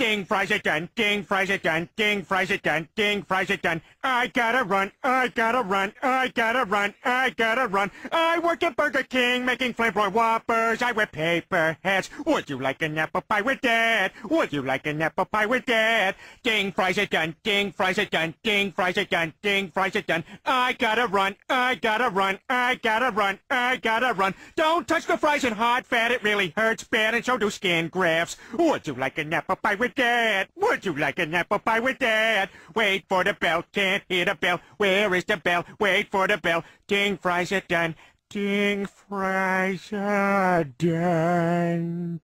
Ding, fries it done. Ding, fries it done. Ding, fries it Ding, fries it I gotta run. I gotta run. I gotta run. I gotta run. I work at Burger King making flamboy whoppers. I wear paper hats. Would you like an apple pie with that? Would you like an apple pie with that? Ding, fries it done. Ding, fries it done. Ding, fries it Ding, fries it I gotta run. I gotta run. I gotta run. I gotta run. Don't touch the fries in hot fat. It really hurts bad and so do skin grafts. Would you like an apple pie with with that? Would you like an apple pie with that? Wait for the bell, can't hear the bell. Where is the bell? Wait for the bell. Ding, fries are done. Ding, fries are done.